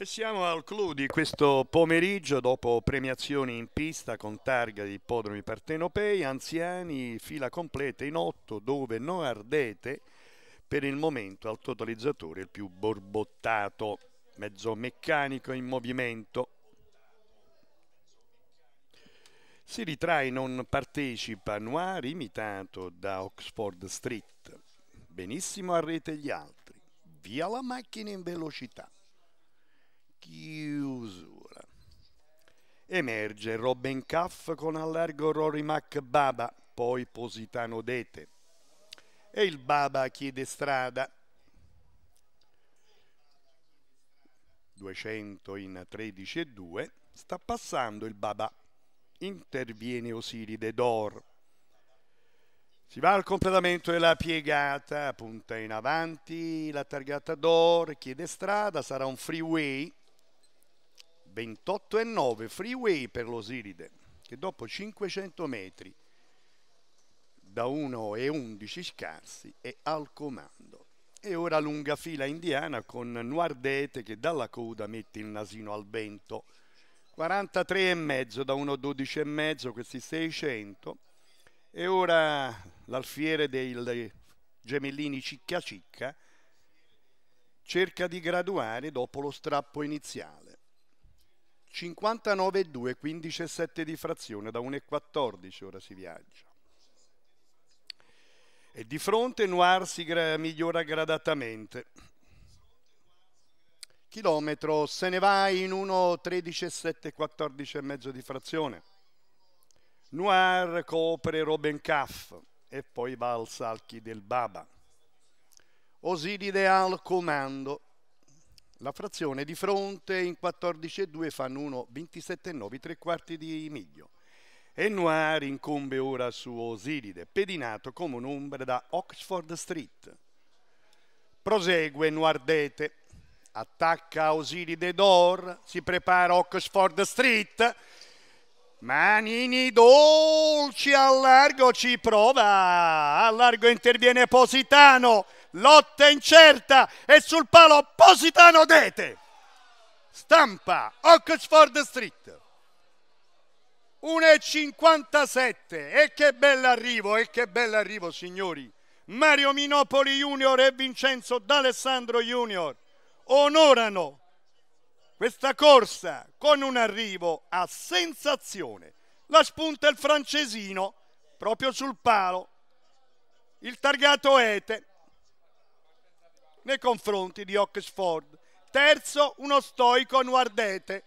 E siamo al clou di questo pomeriggio dopo premiazioni in pista con targa di ippodromi partenopei, anziani, fila completa in otto dove non ardete per il momento al totalizzatore il più borbottato, mezzo meccanico in movimento. Si ritrae non partecipa Noir imitato da Oxford Street, benissimo a rete gli altri, via la macchina in velocità chiusura. Emerge Robin Caff con allargo Rory Mac Baba, poi Positano Dete. E il Baba chiede strada. 200 in 13 e 2. Sta passando il Baba. Interviene Osiride Dor. Si va al completamento della piegata, punta in avanti, la targata d'or, chiede strada, sarà un freeway 28 e 9 freeway per l'Osiride che dopo 500 metri da 1,11 scarsi è al comando. E ora lunga fila indiana con Noardete che dalla coda mette il nasino al vento. 43,5 da e mezzo questi 600. E ora l'alfiere dei gemellini Cicca Cicca cerca di graduare dopo lo strappo iniziale. 59,2, 7 di frazione, da 1,14 ora si viaggia. E di fronte Noir si gra migliora gradatamente. Chilometro se ne va in 1,13,7, mezzo di frazione. Noir copre Robin Caff e poi va al Salchi del Baba. Osiride al comando la frazione di fronte in 14,2 fanno 1,27,9, tre quarti di miglio. E Noir incombe ora su Osiride, pedinato come un'ombra da Oxford Street. Prosegue Noardete, attacca Osiride Dor, si prepara Oxford Street, Manini dolci al largo ci prova, al largo interviene Positano, lotta incerta e sul palo Positano Dete. Stampa Oxford Street. 1,57 e che bell'arrivo, e che bell'arrivo signori. Mario Minopoli Junior e Vincenzo D'Alessandro Junior onorano questa corsa con un arrivo a sensazione. La spunta il francesino proprio sul palo. Il targato Ete nei confronti di Oxford. Terzo uno stoico Nuardete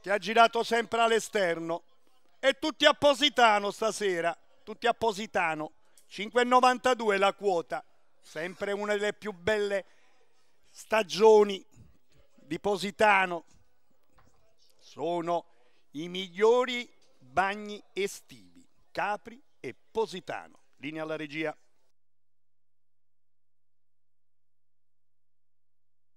che ha girato sempre all'esterno. E tutti a Positano stasera, tutti a Positano. 5,92 la quota, sempre una delle più belle stagioni di Positano sono i migliori bagni estivi, Capri e Positano. Linea alla regia.